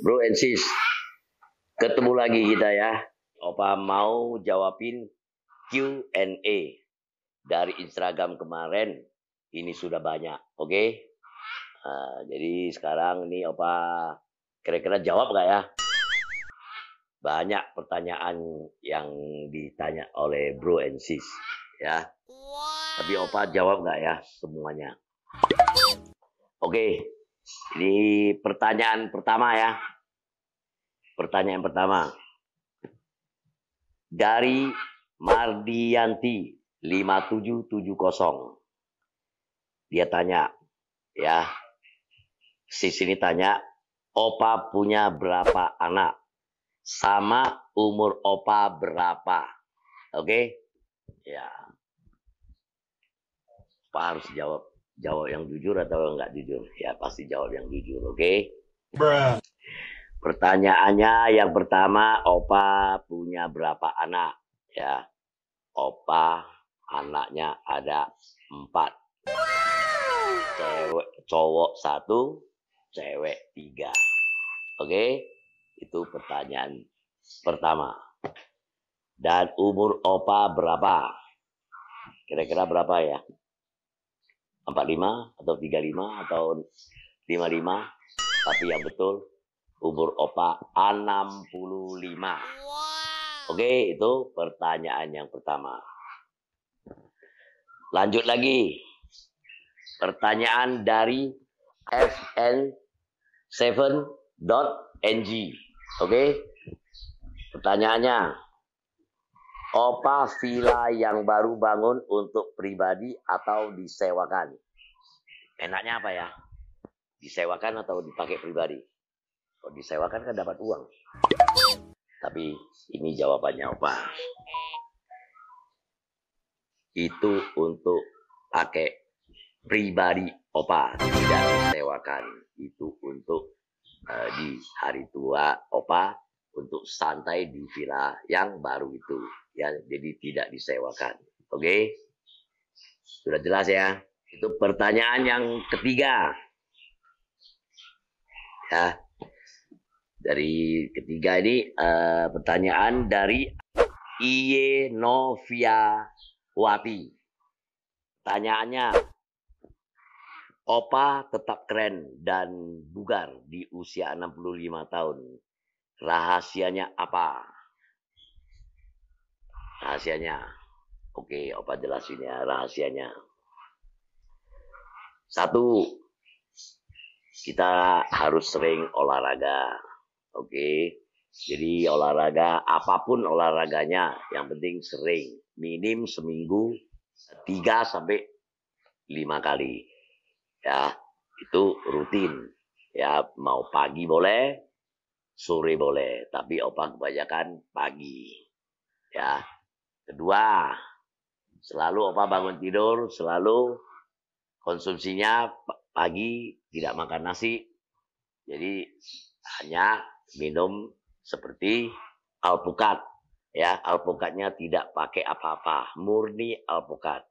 bro and sis. Ketemu lagi kita ya. Opa mau jawabin Q&A dari Instagram kemarin. Ini sudah banyak, oke? Okay? Uh, jadi sekarang ini Opa kira-kira jawab nggak ya? Banyak pertanyaan yang ditanya oleh bro and sis ya. Tapi Opa jawab nggak ya semuanya? Oke, okay. Ini pertanyaan pertama ya. Pertanyaan pertama. Dari Mardianti 5770. Dia tanya, ya. Si sini tanya, Opa punya berapa anak? Sama umur Opa berapa? Oke? Okay? Ya. Pak harus jawab jawab yang jujur atau enggak jujur? Ya pasti jawab yang jujur, oke? Okay? Pertanyaannya yang pertama, Opa punya berapa anak? Ya, Opa anaknya ada empat. Cewek, cowok satu, cewek tiga. Oke, okay? itu pertanyaan pertama. Dan umur Opa berapa? Kira-kira berapa ya? 45 atau 35 atau 55 tapi yang betul umur opa 65 wow. oke itu pertanyaan yang pertama lanjut lagi pertanyaan dari fn7.ng oke pertanyaannya Opa villa yang baru bangun untuk pribadi atau disewakan? Enaknya apa ya? Disewakan atau dipakai pribadi? Kalau disewakan kan dapat uang. Tapi ini jawabannya Opa. Itu untuk pakai pribadi Opa, tidak disewakan. Itu untuk uh, di hari tua Opa untuk santai di villa yang baru itu ya jadi tidak disewakan oke okay? sudah jelas ya itu pertanyaan yang ketiga ya dari ketiga ini uh, pertanyaan dari Iye Novia Wati Tanyaannya, Opa tetap keren dan bugar di usia 65 tahun Rahasianya apa? Rahasianya. Oke, opa jelasin ya rahasianya. Satu, kita harus sering olahraga. Oke. Jadi olahraga apapun olahraganya, yang penting sering, minim seminggu tiga sampai lima kali. Ya, itu rutin. Ya, mau pagi boleh, sore boleh, tapi opa kebanyakan pagi. Ya. Kedua, selalu opa bangun tidur, selalu konsumsinya pagi tidak makan nasi. Jadi hanya minum seperti alpukat. Ya, alpukatnya tidak pakai apa-apa, murni alpukat.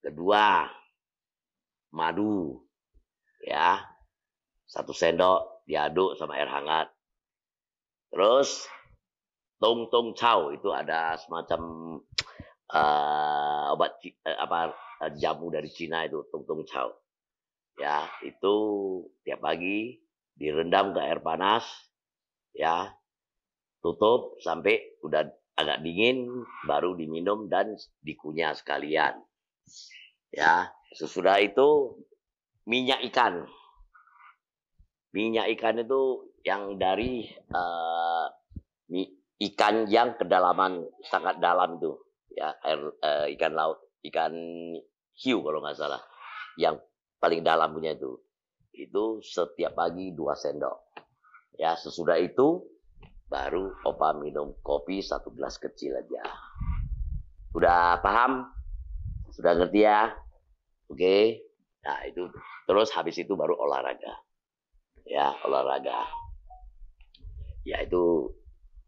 Kedua, madu. Ya. Satu sendok diaduk sama air hangat Terus tong tong chow itu ada semacam uh, obat uh, apa eh, jamu dari Cina itu tong tong chow. Ya, itu tiap pagi direndam ke air panas ya. Tutup sampai udah agak dingin baru diminum dan dikunyah sekalian. Ya, sesudah itu minyak ikan. Minyak ikan itu yang dari uh, ikan yang kedalaman sangat dalam tuh ya air uh, ikan laut ikan hiu kalau nggak salah yang paling dalam punya itu itu setiap pagi dua sendok ya sesudah itu baru opa minum kopi satu gelas kecil aja udah paham sudah ngerti ya oke okay. nah itu terus habis itu baru olahraga ya olahraga yaitu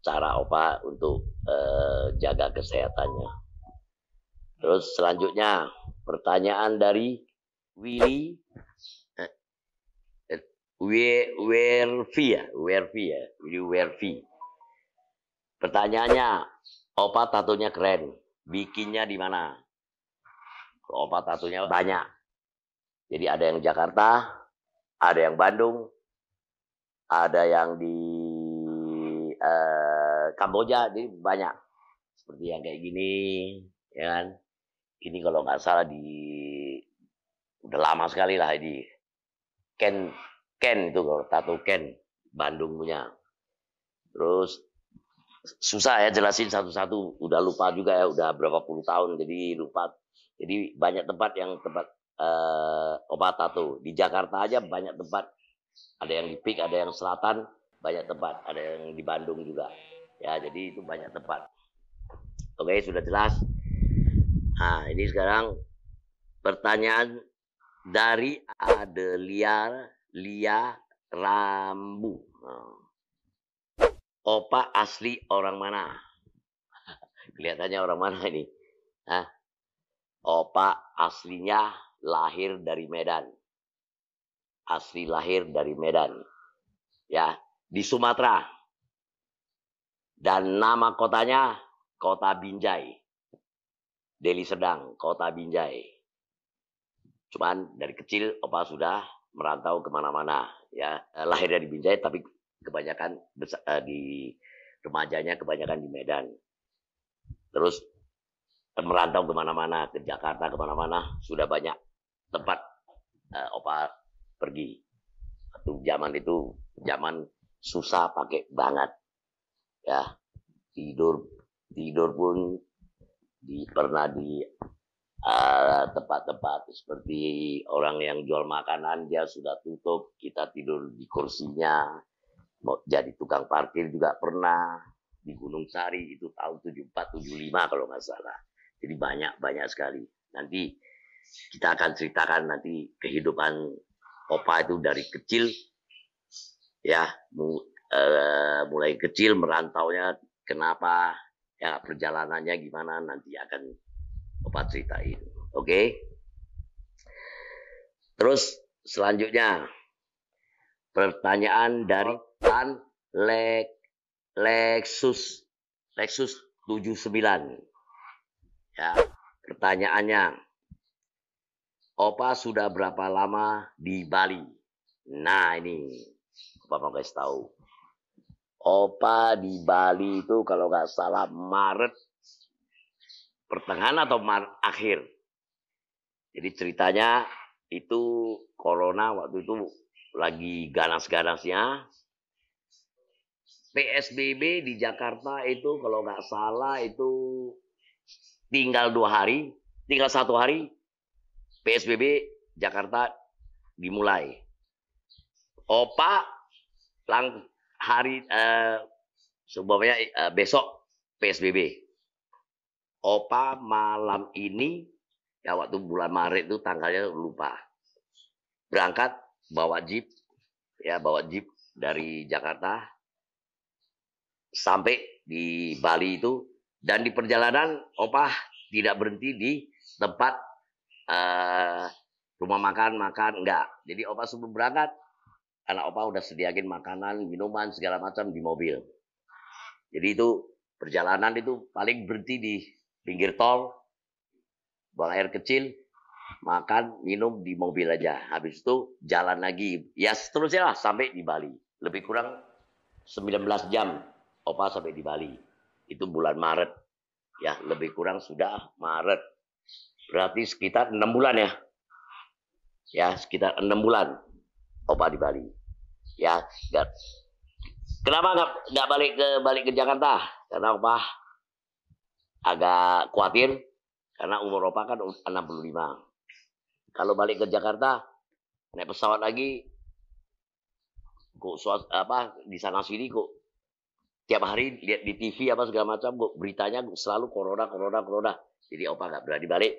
cara opa untuk eh, jaga kesehatannya. Terus selanjutnya pertanyaan dari Willy eh, Werfi ya, Werfi ya, Willy Werfi. Pertanyaannya, opa tatunya keren, bikinnya di mana? Opa tatunya banyak. Jadi ada yang Jakarta, ada yang Bandung, ada yang di Eh, Kamboja jadi banyak seperti yang kayak gini ya kan ini kalau nggak salah di udah lama sekali lah di Ken Ken itu kalau tato Ken Bandung punya terus susah ya jelasin satu-satu udah lupa juga ya udah berapa puluh tahun jadi lupa jadi banyak tempat yang tempat uh, obat tato di Jakarta aja banyak tempat ada yang di Pik ada yang selatan banyak tempat ada yang di Bandung juga ya jadi itu banyak tempat oke sudah jelas nah ini sekarang pertanyaan dari Adelia Lia Rambu nah. Opa asli orang mana kelihatannya orang mana ini Hah? Opa aslinya lahir dari Medan asli lahir dari Medan ya di Sumatera. Dan nama kotanya Kota Binjai. Deli Sedang, Kota Binjai. Cuman dari kecil Opa sudah merantau kemana-mana. ya eh, Lahirnya di Binjai tapi kebanyakan eh, di remajanya kebanyakan di Medan. Terus eh, merantau kemana-mana, ke Jakarta kemana-mana, sudah banyak tempat Opa pergi. Waktu zaman itu, zaman susah pakai banget ya tidur tidur pun di pernah di eh, tempat-tempat uh, seperti orang yang jual makanan dia sudah tutup kita tidur di kursinya mau jadi tukang parkir juga pernah di Gunung Sari itu tahun 74 75 kalau nggak salah jadi banyak banyak sekali nanti kita akan ceritakan nanti kehidupan Opa itu dari kecil ya mu, e, mulai kecil merantaunya kenapa ya perjalanannya gimana nanti akan Bapak ceritain. Oke. Okay? Terus selanjutnya pertanyaan dari Tan lek Lexus Lexus tujuh sembilan Ya, pertanyaannya Opa sudah berapa lama di Bali? Nah, ini Bapak mau kasih tahu. Opa di Bali itu kalau nggak salah Maret pertengahan atau Maret akhir. Jadi ceritanya itu corona waktu itu lagi ganas-ganasnya. PSBB di Jakarta itu kalau nggak salah itu tinggal dua hari, tinggal satu hari PSBB Jakarta dimulai. Opa lang hari uh, eh, sebabnya uh, eh, besok PSBB. Opa malam ini ya waktu bulan Maret itu tanggalnya lupa. Berangkat bawa jeep ya bawa jeep dari Jakarta sampai di Bali itu dan di perjalanan opa tidak berhenti di tempat uh, rumah makan makan enggak. Jadi opa sebelum berangkat karena opa udah sediakin makanan, minuman segala macam di mobil. Jadi itu perjalanan itu paling berhenti di pinggir tol, buang air kecil, makan, minum di mobil aja. Habis itu jalan lagi. Ya seterusnya lah sampai di Bali. Lebih kurang 19 jam opa sampai di Bali. Itu bulan Maret. Ya lebih kurang sudah Maret. Berarti sekitar 6 bulan ya. Ya sekitar 6 bulan opa di Bali ya gak. kenapa nggak nggak balik ke balik ke Jakarta karena apa agak khawatir karena umur Opa kan 65 um, kalau balik ke Jakarta naik pesawat lagi kok suat, apa di sana sini kok tiap hari lihat di TV apa segala macam kok beritanya selalu corona corona corona jadi Opa nggak berani balik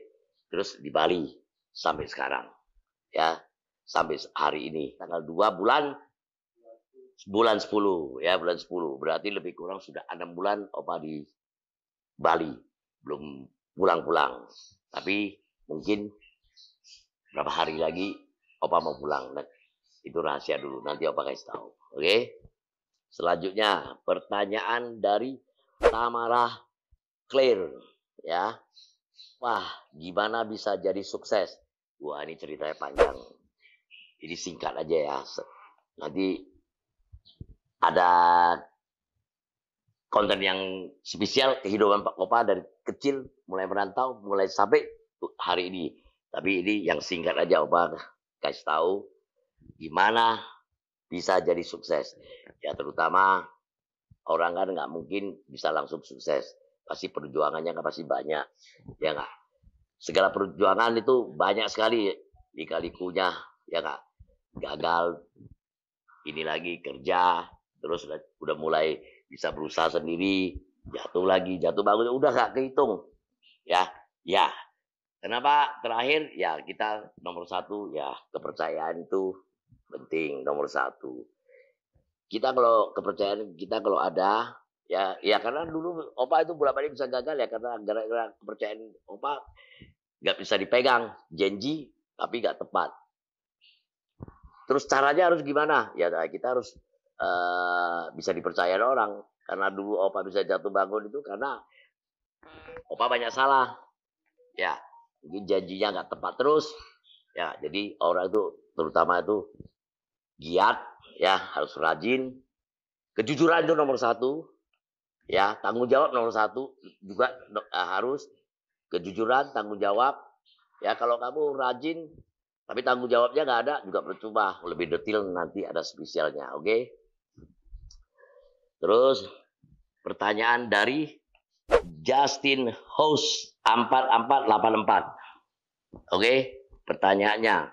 terus di Bali sampai sekarang ya sampai hari ini tanggal 2 bulan bulan 10 ya bulan 10 berarti lebih kurang sudah enam bulan opa di Bali belum pulang-pulang tapi mungkin berapa hari lagi opa mau pulang nah, itu rahasia dulu nanti opa kasih tahu oke okay? selanjutnya pertanyaan dari Tamara Claire ya wah gimana bisa jadi sukses wah ini ceritanya panjang jadi singkat aja ya nanti ada konten yang spesial kehidupan Pak Kopa dari kecil mulai merantau mulai sampai hari ini. Tapi ini yang singkat aja Opa kasih tahu gimana bisa jadi sukses. Ya terutama orang kan nggak mungkin bisa langsung sukses. Pasti perjuangannya kan pasti banyak. Ya nggak? Segala perjuangan itu banyak sekali di kalikunya Ya nggak? Gagal, ini lagi kerja, terus udah udah mulai bisa berusaha sendiri jatuh lagi jatuh bangun udah gak kehitung ya ya kenapa terakhir ya kita nomor satu ya kepercayaan itu penting nomor satu kita kalau kepercayaan kita kalau ada ya ya karena dulu opa itu bolak balik bisa gagal ya karena gara-gara kepercayaan opa nggak bisa dipegang janji tapi nggak tepat terus caranya harus gimana ya nah, kita harus Eh, bisa dipercaya orang karena dulu opa bisa jatuh bangun itu karena opa banyak salah ya mungkin janjinya nggak tepat terus ya jadi orang itu terutama itu giat ya harus rajin kejujuran itu nomor satu ya tanggung jawab nomor satu juga eh, harus kejujuran tanggung jawab ya kalau kamu rajin tapi tanggung jawabnya nggak ada juga percuma lebih detail nanti ada spesialnya oke okay? Terus pertanyaan dari Justin House 4484. Oke, pertanyaannya.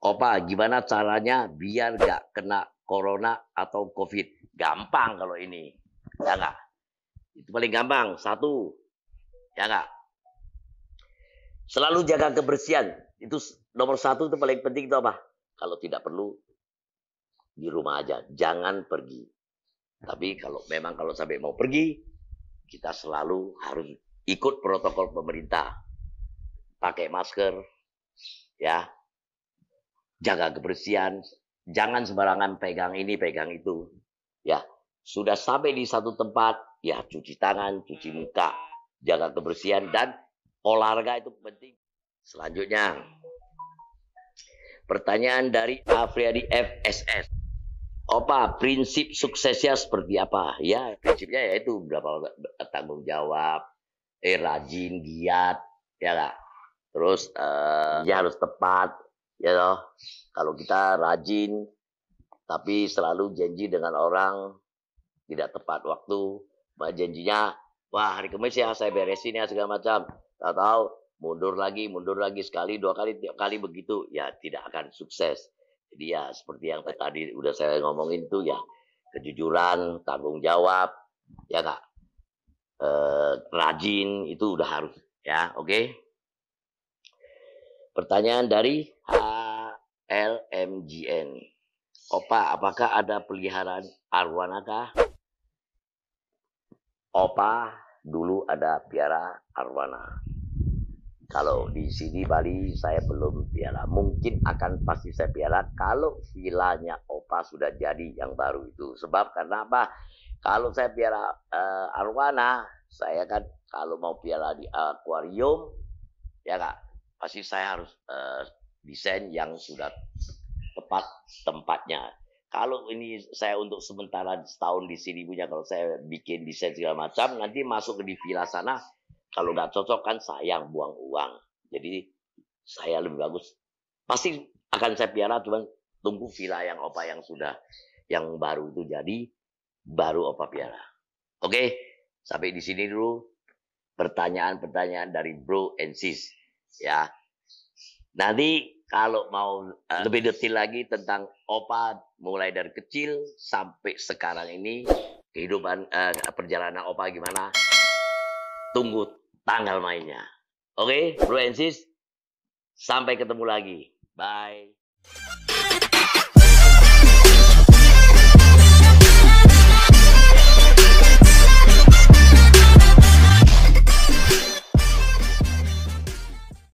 Opa, gimana caranya biar gak kena corona atau covid? Gampang kalau ini. Ya gak? Itu paling gampang. Satu. Ya gak? Selalu jaga kebersihan. Itu nomor satu itu paling penting itu apa? Kalau tidak perlu, di rumah aja. Jangan pergi. Tapi kalau memang kalau sampai mau pergi, kita selalu harus ikut protokol pemerintah. Pakai masker, ya. Jaga kebersihan, jangan sembarangan pegang ini, pegang itu. Ya, sudah sampai di satu tempat, ya cuci tangan, cuci muka, jaga kebersihan dan olahraga itu penting. Selanjutnya, pertanyaan dari Afriadi FSS apa prinsip suksesnya seperti apa ya prinsipnya yaitu berapa tanggung jawab eh rajin giat ya lah terus eh, dia harus tepat ya loh kalau kita rajin tapi selalu janji dengan orang tidak tepat waktu mbak janjinya wah hari kemis ya saya beresin ya segala macam tak tahu mundur lagi mundur lagi sekali dua kali tiap kali begitu ya tidak akan sukses jadi ya seperti yang tadi udah saya ngomongin tuh ya kejujuran, tanggung jawab, ya kak, e, eh, rajin itu udah harus ya, oke? Okay? Pertanyaan dari HLMGN. Opa, apakah ada peliharaan arwana kah Opa, dulu ada piara arwana. Kalau di sini Bali saya belum piala. Mungkin akan pasti saya piala kalau vilanya Opa sudah jadi yang baru itu. Sebab karena apa? Kalau saya piala uh, Arwana, saya kan kalau mau piala di akuarium, ya kak, pasti saya harus uh, desain yang sudah tepat tempatnya. Kalau ini saya untuk sementara setahun di sini punya, kalau saya bikin desain segala macam, nanti masuk ke di villa sana, kalau nggak cocok kan sayang buang uang. Jadi saya lebih bagus. Pasti akan saya piara, cuman tunggu villa yang opa yang sudah yang baru itu jadi baru opa piara. Oke, sampai di sini dulu pertanyaan-pertanyaan dari bro and sis ya. Nanti kalau mau eh, lebih detail lagi tentang opa mulai dari kecil sampai sekarang ini kehidupan eh, perjalanan opa gimana? Tunggu tanggal mainnya. Oke, okay, Bro and sampai ketemu lagi. Bye.